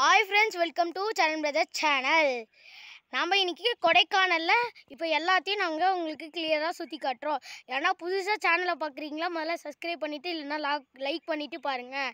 hi friends welcome to Charan brother channel நம்ம இன்றைக்கி கொடைக்கானலில் இப்போ எல்லாத்தையும் நாங்கள் உங்களுக்கு கிளியராக சுற்றி காட்டுறோம் ஏன்னா புதுசாக சேனலை பார்க்குறீங்களா முதல்ல சப்ஸ்கிரைப் பண்ணிவிட்டு இல்லைன்னா லாக் லைக் பண்ணிவிட்டு பாருங்கள்